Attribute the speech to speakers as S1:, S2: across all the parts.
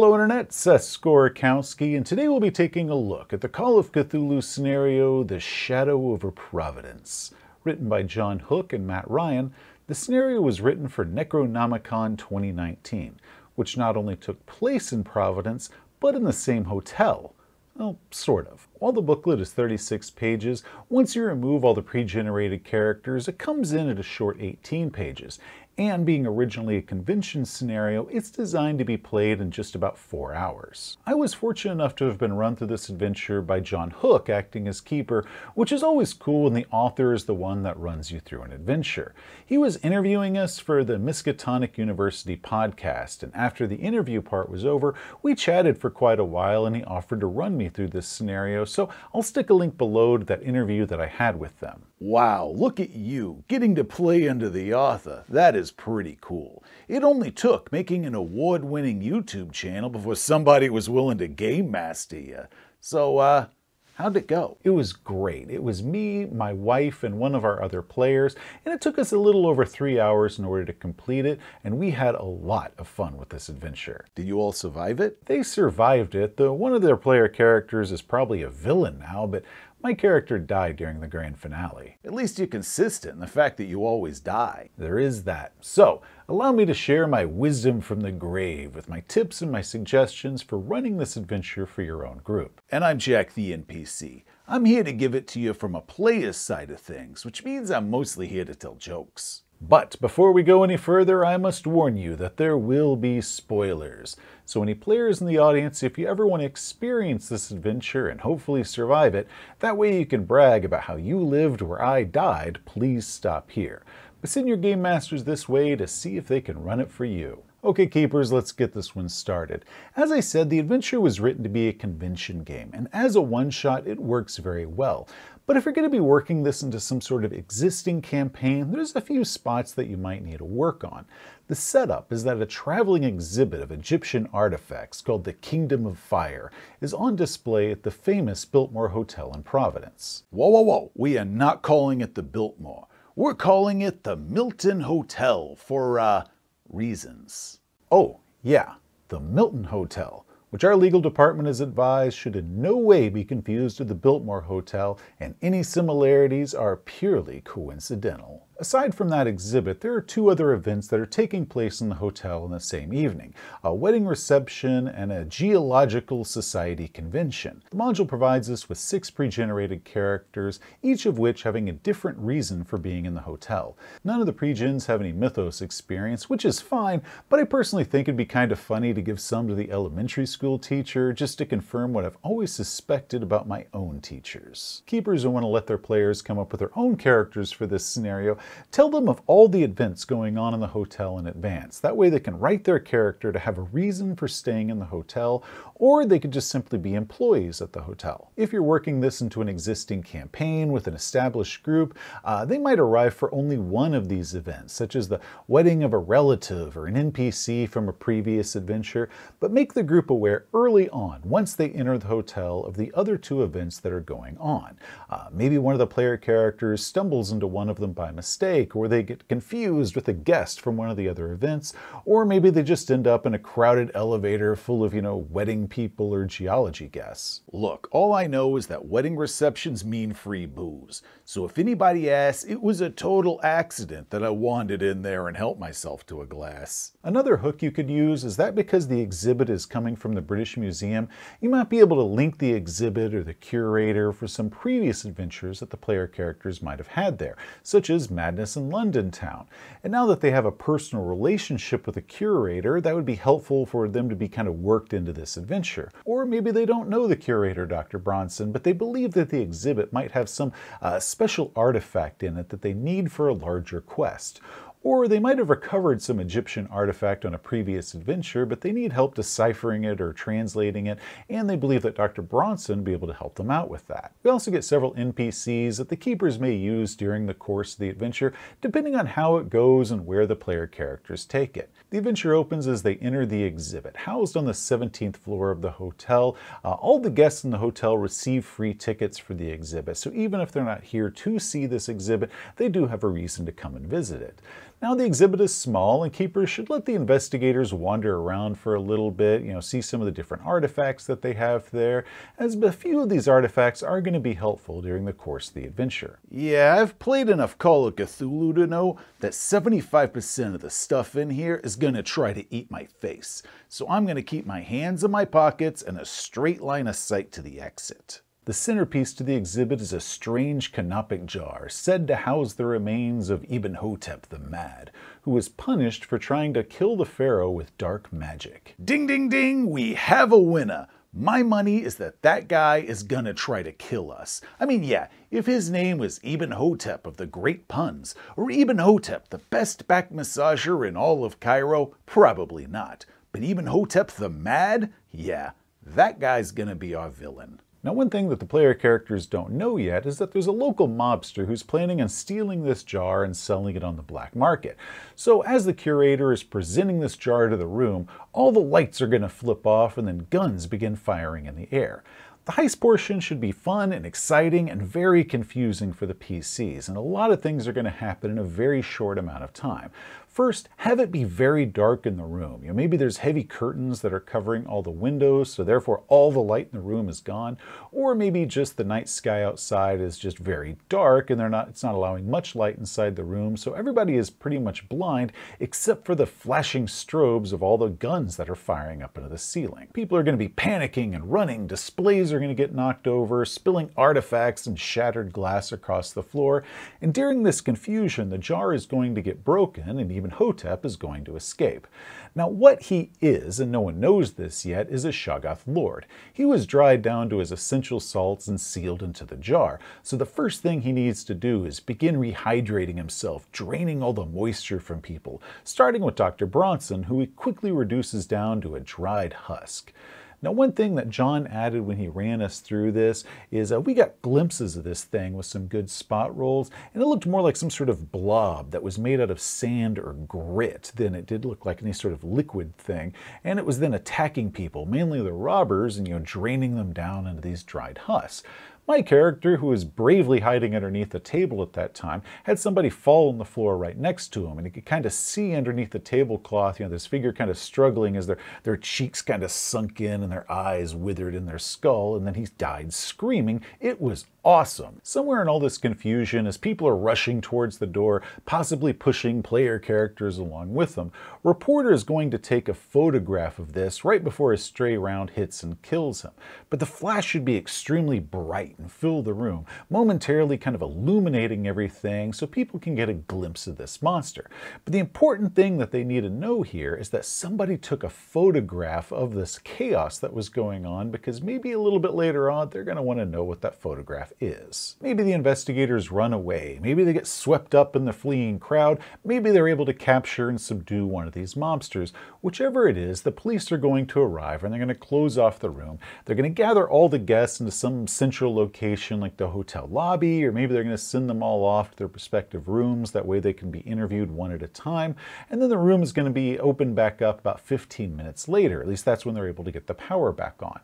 S1: Hello Internet, Seth Skorakowski, and today we'll be taking a look at the Call of Cthulhu scenario, The Shadow Over Providence. Written by John Hook and Matt Ryan, the scenario was written for Necronomicon 2019, which not only took place in Providence, but in the same hotel. Well, sort of. While the booklet is 36 pages, once you remove all the pre-generated characters, it comes in at a short 18 pages, and being originally a convention scenario, it's designed to be played in just about four hours. I was fortunate enough to have been run through this adventure by John Hook acting as keeper, which is always cool when the author is the one that runs you through an adventure. He was interviewing us for the Miskatonic University podcast, and after the interview part was over, we chatted for quite a while and he offered to run me through this scenario, so I'll stick a link below to that interview that I had with them. Wow, look at you, getting to play into the author. That is pretty cool. It only took making an award winning YouTube channel before somebody was willing to game master you. So, uh, How'd it go? It was great. It was me, my wife, and one of our other players, and it took us a little over three hours in order to complete it, and we had a lot of fun with this adventure. Did you all survive it? They survived it, though one of their player characters is probably a villain now, but my character died during the grand finale. At least you're consistent in the fact that you always die. There is that. So, allow me to share my wisdom from the grave with my tips and my suggestions for running this adventure for your own group. And I'm Jack the NPC. I'm here to give it to you from a player's side of things, which means I'm mostly here to tell jokes. But before we go any further, I must warn you that there will be spoilers. So, any players in the audience, if you ever want to experience this adventure and hopefully survive it, that way you can brag about how you lived where I died, please stop here. But send your game masters this way to see if they can run it for you. Okay, Keepers, let's get this one started. As I said, the adventure was written to be a convention game, and as a one-shot, it works very well. But if you're going to be working this into some sort of existing campaign, there's a few spots that you might need to work on. The setup is that a traveling exhibit of Egyptian artifacts called the Kingdom of Fire is on display at the famous Biltmore Hotel in Providence. Whoa, whoa, whoa, we are not calling it the Biltmore. We're calling it the Milton Hotel for, uh, reasons. Oh, yeah, the Milton Hotel, which our legal department has advised should in no way be confused with the Biltmore Hotel, and any similarities are purely coincidental. Aside from that exhibit, there are two other events that are taking place in the hotel in the same evening, a wedding reception and a geological society convention. The module provides us with six pre-generated characters, each of which having a different reason for being in the hotel. None of the pre-gens have any mythos experience, which is fine, but I personally think it'd be kind of funny to give some to the elementary school teacher just to confirm what I've always suspected about my own teachers. Keepers will want to let their players come up with their own characters for this scenario, Tell them of all the events going on in the hotel in advance. That way they can write their character to have a reason for staying in the hotel, or they could just simply be employees at the hotel. If you're working this into an existing campaign with an established group, uh, they might arrive for only one of these events, such as the wedding of a relative or an NPC from a previous adventure, but make the group aware early on, once they enter the hotel, of the other two events that are going on. Uh, maybe one of the player characters stumbles into one of them by mistake mistake, or they get confused with a guest from one of the other events, or maybe they just end up in a crowded elevator full of, you know, wedding people or geology guests. Look, all I know is that wedding receptions mean free booze, so if anybody asks, it was a total accident that I wandered in there and helped myself to a glass. Another hook you could use is that because the exhibit is coming from the British Museum, you might be able to link the exhibit or the curator for some previous adventures that the player characters might have had there, such as magic madness in London town. And now that they have a personal relationship with the curator, that would be helpful for them to be kind of worked into this adventure. Or maybe they don't know the curator, Dr. Bronson, but they believe that the exhibit might have some uh, special artifact in it that they need for a larger quest. Or they might have recovered some Egyptian artifact on a previous adventure, but they need help deciphering it or translating it, and they believe that Dr. Bronson will be able to help them out with that. We also get several NPCs that the keepers may use during the course of the adventure, depending on how it goes and where the player characters take it. The adventure opens as they enter the exhibit, housed on the 17th floor of the hotel. Uh, all the guests in the hotel receive free tickets for the exhibit, so even if they're not here to see this exhibit, they do have a reason to come and visit it. Now the exhibit is small and keepers should let the investigators wander around for a little bit, you know, see some of the different artifacts that they have there, as a few of these artifacts are going to be helpful during the course of the adventure. Yeah, I've played enough Call of Cthulhu to know that 75% of the stuff in here is going to try to eat my face, so I'm going to keep my hands in my pockets and a straight line of sight to the exit. The centerpiece to the exhibit is a strange canopic jar said to house the remains of Ibn Hotep the Mad, who was punished for trying to kill the pharaoh with dark magic. Ding ding ding, we have a winner! My money is that that guy is gonna try to kill us. I mean, yeah, if his name was Ibn Hotep of the Great Puns, or Ibn Hotep, the best back massager in all of Cairo, probably not. But Ibn Hotep the Mad? Yeah, that guy's gonna be our villain. Now one thing that the player characters don't know yet is that there's a local mobster who's planning on stealing this jar and selling it on the black market. So as the curator is presenting this jar to the room, all the lights are going to flip off and then guns begin firing in the air. The heist portion should be fun and exciting and very confusing for the PCs, and a lot of things are going to happen in a very short amount of time. First, have it be very dark in the room. You know, maybe there's heavy curtains that are covering all the windows, so therefore all the light in the room is gone. Or maybe just the night sky outside is just very dark and they're not, it's not allowing much light inside the room, so everybody is pretty much blind except for the flashing strobes of all the guns that are firing up into the ceiling. People are going to be panicking and running, displays are going to get knocked over, spilling artifacts and shattered glass across the floor, and during this confusion, the jar is going to get broken and even Amenhotep is going to escape. Now, what he is, and no one knows this yet, is a Shoggoth lord. He was dried down to his essential salts and sealed into the jar. So the first thing he needs to do is begin rehydrating himself, draining all the moisture from people, starting with Dr. Bronson, who he quickly reduces down to a dried husk. Now, one thing that John added when he ran us through this is uh, we got glimpses of this thing with some good spot rolls, and it looked more like some sort of blob that was made out of sand or grit than it did look like any sort of liquid thing. And it was then attacking people, mainly the robbers, and you know, draining them down into these dried husks. My character, who was bravely hiding underneath a table at that time, had somebody fall on the floor right next to him, and he could kind of see underneath the tablecloth, you know, this figure kind of struggling as their, their cheeks kind of sunk in and their eyes withered in their skull, and then he died screaming. It was awesome. Somewhere in all this confusion, as people are rushing towards the door, possibly pushing player characters along with them, reporter is going to take a photograph of this right before a stray round hits and kills him. But the flash should be extremely bright and fill the room, momentarily kind of illuminating everything so people can get a glimpse of this monster. But the important thing that they need to know here is that somebody took a photograph of this chaos that was going on because maybe a little bit later on they're going to want to know what that photograph is. Maybe the investigators run away, maybe they get swept up in the fleeing crowd, maybe they're able to capture and subdue one of these mobsters. Whichever it is, the police are going to arrive and they're going to close off the room. They're going to gather all the guests into some central location like the hotel lobby, or maybe they're going to send them all off to their respective rooms. That way they can be interviewed one at a time. And then the room is going to be opened back up about 15 minutes later. At least that's when they're able to get the power back on.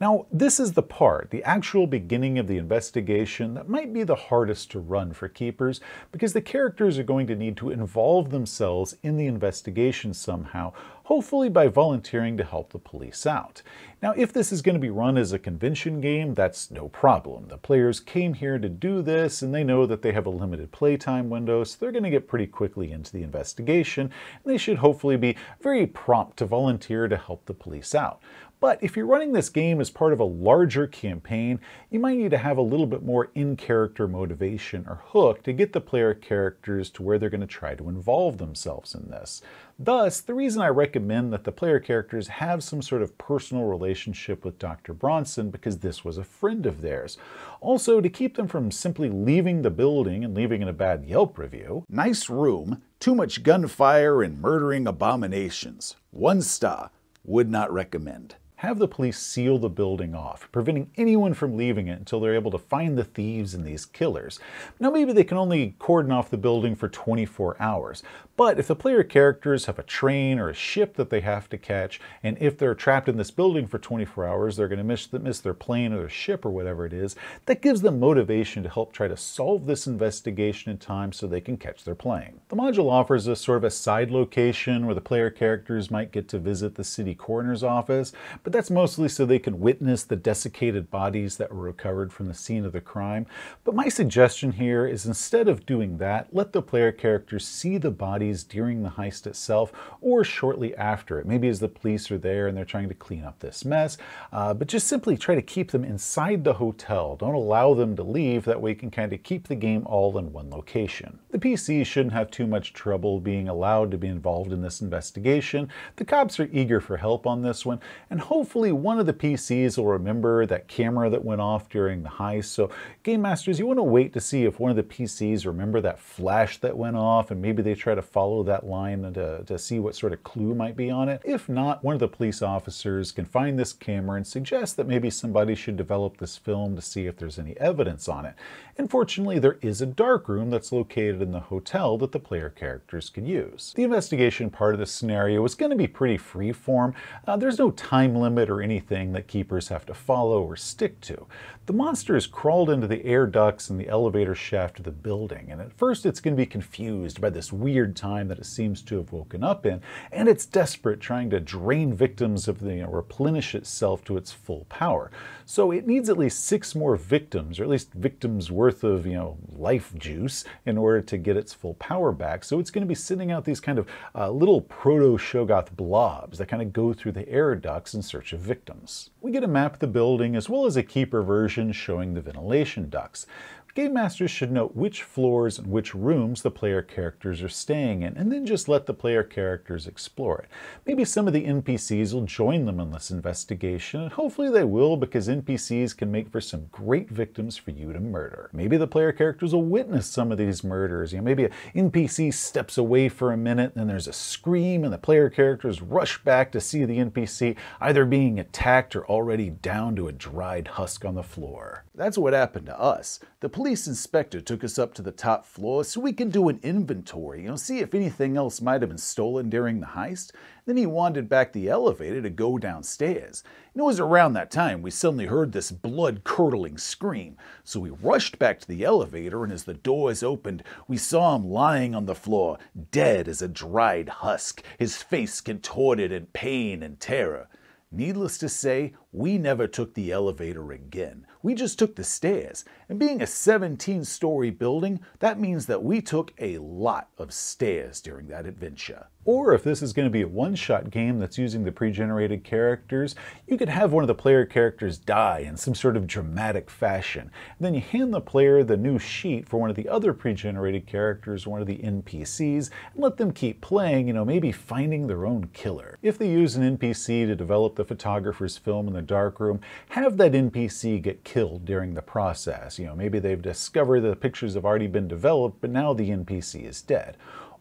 S1: Now, this is the part, the actual beginning of the investigation investigation that might be the hardest to run for keepers because the characters are going to need to involve themselves in the investigation somehow, hopefully by volunteering to help the police out. Now, if this is going to be run as a convention game, that's no problem. The players came here to do this, and they know that they have a limited playtime window, so they're going to get pretty quickly into the investigation, and they should hopefully be very prompt to volunteer to help the police out. But if you're running this game as part of a larger campaign, you might need to have a little bit more in-character motivation or hook to get the player characters to where they're going to try to involve themselves in this. Thus, the reason I recommend that the player characters have some sort of personal relationship with Dr. Bronson because this was a friend of theirs. Also, to keep them from simply leaving the building and leaving in a bad Yelp review. Nice room, too much gunfire and murdering abominations. One star, would not recommend have the police seal the building off, preventing anyone from leaving it until they're able to find the thieves and these killers. Now maybe they can only cordon off the building for 24 hours, but if the player characters have a train or a ship that they have to catch, and if they're trapped in this building for 24 hours, they're going to miss, miss their plane or their ship or whatever it is, that gives them motivation to help try to solve this investigation in time so they can catch their plane. The module offers a sort of a side location where the player characters might get to visit the city coroner's office, but that's mostly so they could witness the desiccated bodies that were recovered from the scene of the crime. But my suggestion here is instead of doing that, let the player characters see the bodies during the heist itself or shortly after it. Maybe as the police are there and they're trying to clean up this mess, uh, but just simply try to keep them inside the hotel. Don't allow them to leave, that way you can kind of keep the game all in one location. The PC shouldn't have too much trouble being allowed to be involved in this investigation. The cops are eager for help on this one, and hope hopefully one of the PCs will remember that camera that went off during the heist. So Game Masters, you want to wait to see if one of the PCs remember that flash that went off and maybe they try to follow that line to, to see what sort of clue might be on it. If not, one of the police officers can find this camera and suggest that maybe somebody should develop this film to see if there's any evidence on it. Unfortunately, there is a dark room that's located in the hotel that the player characters can use. The investigation part of the scenario is going to be pretty freeform. Uh, there's no time limit limit or anything that keepers have to follow or stick to. The monster has crawled into the air ducts and the elevator shaft of the building, and at first it's going to be confused by this weird time that it seems to have woken up in, and it's desperate trying to drain victims of the, you know, replenish itself to its full power. So it needs at least six more victims, or at least victims worth of, you know, life juice in order to get its full power back. So it's going to be sending out these kind of uh, little proto-Shogoth blobs that kind of go through the air ducts in search of victims. We get a map of the building as well as a keeper version version showing the ventilation ducts. Game masters should note which floors and which rooms the player characters are staying in, and then just let the player characters explore it. Maybe some of the NPCs will join them in this investigation, and hopefully they will because NPCs can make for some great victims for you to murder. Maybe the player characters will witness some of these murders. You know, maybe an NPC steps away for a minute, and there's a scream, and the player characters rush back to see the NPC either being attacked or already down to a dried husk on the floor. That's what happened to us. The police police inspector took us up to the top floor so we could do an inventory, you know, see if anything else might have been stolen during the heist. Then he wandered back the elevator to go downstairs. And it was around that time we suddenly heard this blood curdling scream. So we rushed back to the elevator, and as the doors opened, we saw him lying on the floor, dead as a dried husk, his face contorted in pain and terror. Needless to say, we never took the elevator again. We just took the stairs, and being a 17 story building, that means that we took a lot of stairs during that adventure. Or if this is going to be a one-shot game that's using the pre-generated characters, you could have one of the player characters die in some sort of dramatic fashion. And then you hand the player the new sheet for one of the other pre-generated characters, one of the NPCs, and let them keep playing, you know, maybe finding their own killer. If they use an NPC to develop the photographer's film in the darkroom, have that NPC get killed during the process. You know, maybe they've discovered the pictures have already been developed, but now the NPC is dead.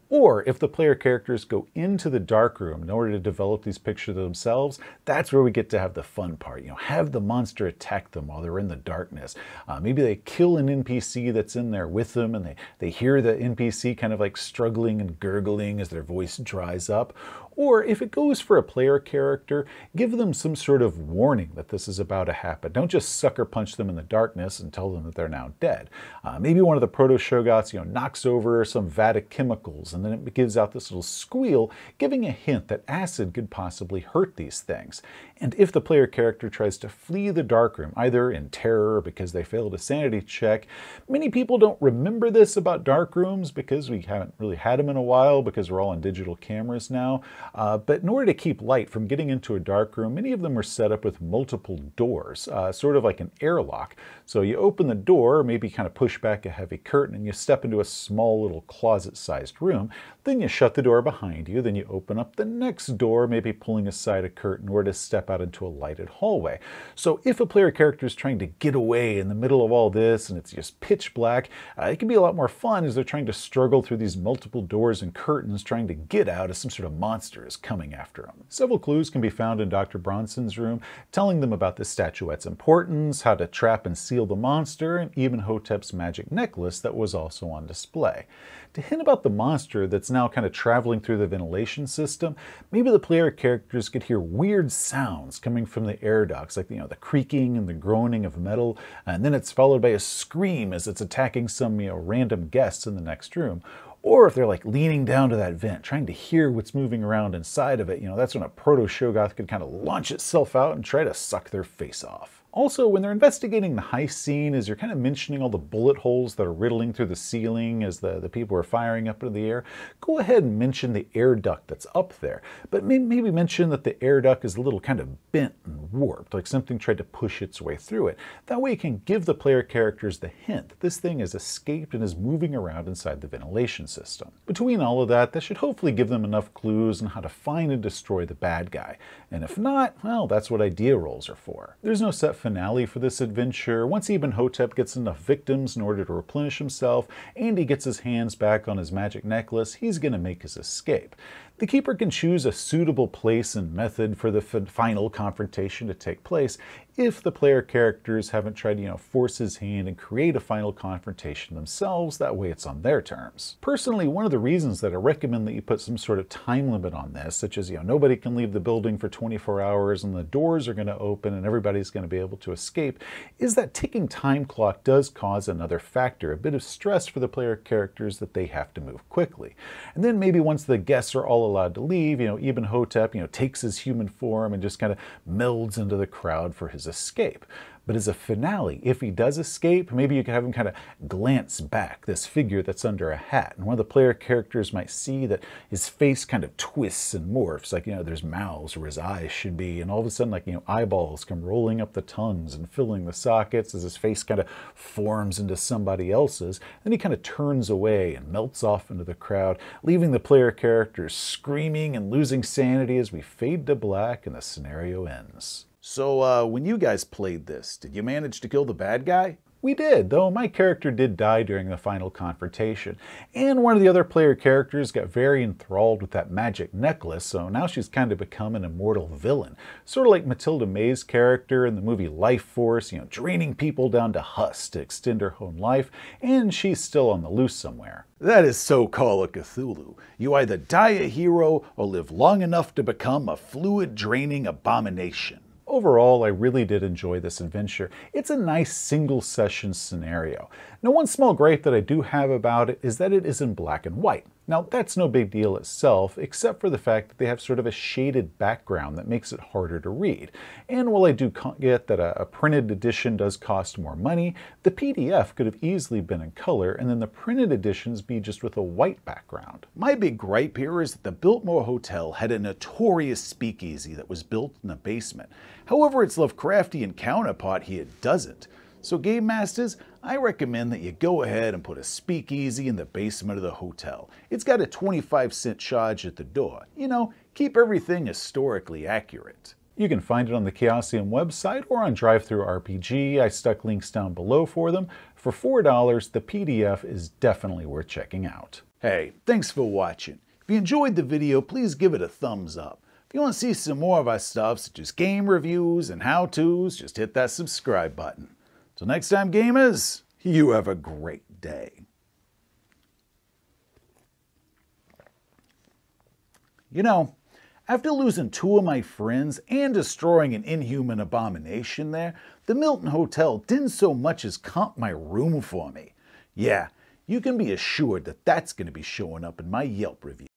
S1: Or if the player characters go into the dark room in order to develop these pictures themselves, that's where we get to have the fun part. You know, have the monster attack them while they're in the darkness. Uh, maybe they kill an NPC that's in there with them and they, they hear the NPC kind of like struggling and gurgling as their voice dries up. Or if it goes for a player character, give them some sort of warning that this is about to happen. Don't just sucker punch them in the darkness and tell them that they're now dead. Uh, maybe one of the proto shogots, you know, knocks over some vat of chemicals and and then it gives out this little squeal, giving a hint that acid could possibly hurt these things. And if the player character tries to flee the darkroom, either in terror or because they failed a sanity check, many people don't remember this about darkrooms because we haven't really had them in a while because we're all on digital cameras now. Uh, but in order to keep light from getting into a darkroom, many of them are set up with multiple doors, uh, sort of like an airlock. So you open the door, maybe kind of push back a heavy curtain, and you step into a small little closet-sized room then you shut the door behind you. Then you open up the next door, maybe pulling aside a curtain or to step out into a lighted hallway. So if a player character is trying to get away in the middle of all this and it's just pitch black, uh, it can be a lot more fun as they're trying to struggle through these multiple doors and curtains trying to get out as some sort of monster is coming after them. Several clues can be found in Dr. Bronson's room, telling them about the statuette's importance, how to trap and seal the monster, and even Hotep's magic necklace that was also on display. To hint about the monster that's now kind of traveling through the ventilation system, maybe the player characters could hear weird sounds coming from the air ducts, like you know the creaking and the groaning of metal, and then it's followed by a scream as it's attacking some you know random guests in the next room. Or if they're like leaning down to that vent, trying to hear what's moving around inside of it, you know, that's when a proto Shogoth could kind of launch itself out and try to suck their face off. Also, when they're investigating the heist scene, as you're kind of mentioning all the bullet holes that are riddling through the ceiling as the, the people are firing up into the air, go ahead and mention the air duct that's up there. But maybe mention that the air duct is a little kind of bent and warped, like something tried to push its way through it. That way you can give the player characters the hint that this thing has escaped and is moving around inside the ventilation system. Between all of that, that should hopefully give them enough clues on how to find and destroy the bad guy. And if not, well, that's what idea rolls are for. There's no set finale for this adventure once Hotep gets enough victims in order to replenish himself and he gets his hands back on his magic necklace, he's going to make his escape. The keeper can choose a suitable place and method for the final confrontation to take place if the player characters haven't tried to you know, force his hand and create a final confrontation themselves. That way it's on their terms. Personally, one of the reasons that I recommend that you put some sort of time limit on this, such as you know, nobody can leave the building for 24 hours and the doors are going to open and everybody's going to be able to escape, is that ticking time clock does cause another factor, a bit of stress for the player characters that they have to move quickly. And then maybe once the guests are all allowed to leave. You know, Ibn Hotep, you know, takes his human form and just kind of melds into the crowd for his escape. But as a finale, if he does escape, maybe you could have him kind of glance back, this figure that's under a hat. And one of the player characters might see that his face kind of twists and morphs, like, you know, there's mouths where his eyes should be. And all of a sudden, like, you know, eyeballs come rolling up the tongues and filling the sockets as his face kind of forms into somebody else's. Then he kind of turns away and melts off into the crowd, leaving the player characters screaming and losing sanity as we fade to black and the scenario ends. So, uh, when you guys played this, did you manage to kill the bad guy? We did, though my character did die during the final confrontation. And one of the other player characters got very enthralled with that magic necklace, so now she's kind of become an immortal villain. Sort of like Matilda May's character in the movie Life Force, you know, draining people down to husk to extend her own life, and she's still on the loose somewhere. That is so Call of Cthulhu. You either die a hero or live long enough to become a fluid draining abomination. Overall, I really did enjoy this adventure. It's a nice single session scenario. Now one small gripe that I do have about it is that it is in black and white. Now that's no big deal itself, except for the fact that they have sort of a shaded background that makes it harder to read. And while I do get that a, printed edition does cost more money, the PDF could have easily been in color and then the printed editions be just with a white background. My big gripe here is that the Biltmore Hotel had a notorious speakeasy that was built in the basement. However, its Lovecraftian counterpart here doesn't. So Game Masters, I recommend that you go ahead and put a speakeasy in the basement of the hotel. It's got a 25 cent charge at the door. You know, keep everything historically accurate. You can find it on the Chaosium website or on DriveThruRPG. I stuck links down below for them. For $4, the PDF is definitely worth checking out. Hey, thanks for watching. If you enjoyed the video, please give it a thumbs up. If you want to see some more of our stuff, such as game reviews and how-tos, just hit that subscribe button. Till next time, gamers, you have a great day. You know, after losing two of my friends and destroying an inhuman abomination there, the Milton Hotel didn't so much as comp my room for me. Yeah, you can be assured that that's going to be showing up in my Yelp review.